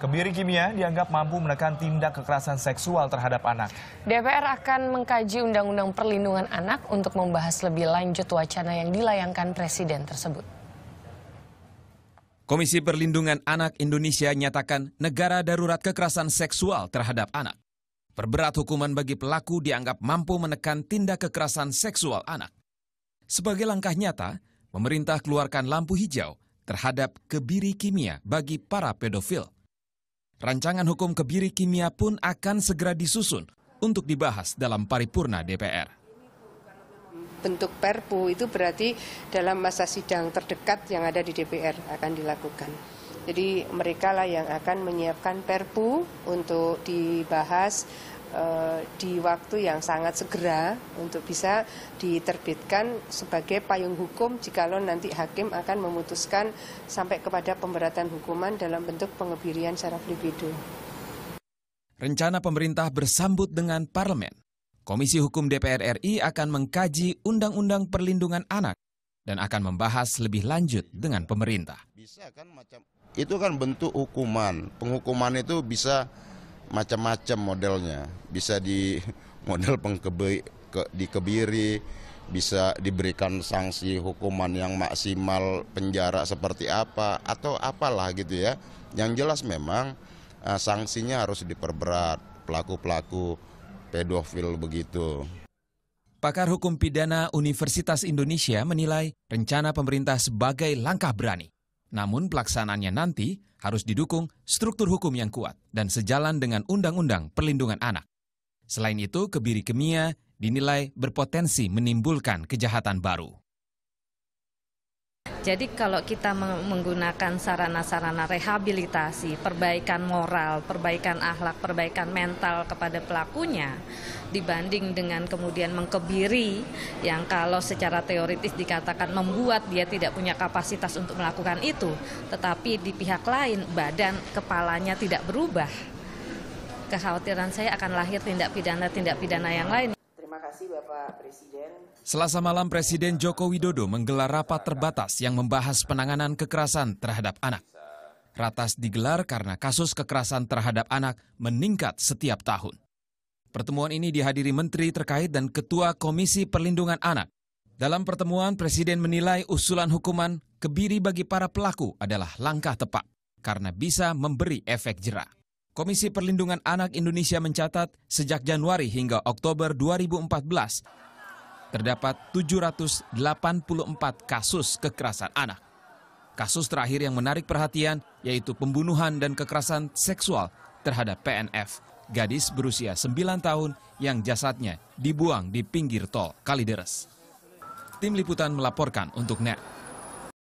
Kebiri Kimia dianggap mampu menekan tindak kekerasan seksual terhadap anak. DPR akan mengkaji Undang-Undang Perlindungan Anak untuk membahas lebih lanjut wacana yang dilayangkan Presiden tersebut. Komisi Perlindungan Anak Indonesia nyatakan negara darurat kekerasan seksual terhadap anak. Perberat hukuman bagi pelaku dianggap mampu menekan tindak kekerasan seksual anak. Sebagai langkah nyata, pemerintah keluarkan lampu hijau terhadap kebiri kimia bagi para pedofil. Rancangan hukum kebiri kimia pun akan segera disusun untuk dibahas dalam paripurna DPR bentuk perpu itu berarti dalam masa sidang terdekat yang ada di DPR akan dilakukan. Jadi mereka lah yang akan menyiapkan perpu untuk dibahas Eh, di waktu yang sangat segera untuk bisa diterbitkan sebagai payung hukum jikalau nanti hakim akan memutuskan sampai kepada pemberatan hukuman dalam bentuk pengebirian secara libido. Rencana pemerintah bersambut dengan parlemen. Komisi Hukum DPR RI akan mengkaji Undang-Undang Perlindungan Anak dan akan membahas lebih lanjut dengan pemerintah. Bisa kan macam itu kan bentuk hukuman. Penghukuman itu bisa macam-macam modelnya. Bisa di model pengkebiri, ke, dikebiri, bisa diberikan sanksi hukuman yang maksimal penjara seperti apa atau apalah gitu ya. Yang jelas memang uh, sanksinya harus diperberat pelaku-pelaku pedofil begitu. Pakar Hukum Pidana Universitas Indonesia menilai rencana pemerintah sebagai langkah berani. Namun pelaksanaannya nanti harus didukung struktur hukum yang kuat dan sejalan dengan Undang-Undang Perlindungan Anak. Selain itu, kebiri kimia dinilai berpotensi menimbulkan kejahatan baru. Jadi kalau kita menggunakan sarana-sarana rehabilitasi, perbaikan moral, perbaikan ahlak, perbaikan mental kepada pelakunya dibanding dengan kemudian mengkebiri yang kalau secara teoritis dikatakan membuat dia tidak punya kapasitas untuk melakukan itu, tetapi di pihak lain badan kepalanya tidak berubah. Kekhawatiran saya akan lahir tindak pidana-tindak pidana yang lain kasih Bapak Presiden. Selasa malam Presiden Joko Widodo menggelar rapat terbatas yang membahas penanganan kekerasan terhadap anak. Ratas digelar karena kasus kekerasan terhadap anak meningkat setiap tahun. Pertemuan ini dihadiri menteri terkait dan ketua Komisi Perlindungan Anak. Dalam pertemuan, Presiden menilai usulan hukuman kebiri bagi para pelaku adalah langkah tepat karena bisa memberi efek jerah. Komisi Perlindungan Anak Indonesia mencatat sejak Januari hingga Oktober 2014 terdapat 784 kasus kekerasan anak. Kasus terakhir yang menarik perhatian yaitu pembunuhan dan kekerasan seksual terhadap PNF, gadis berusia 9 tahun yang jasadnya dibuang di pinggir tol Kalideres. Tim liputan melaporkan untuk NET.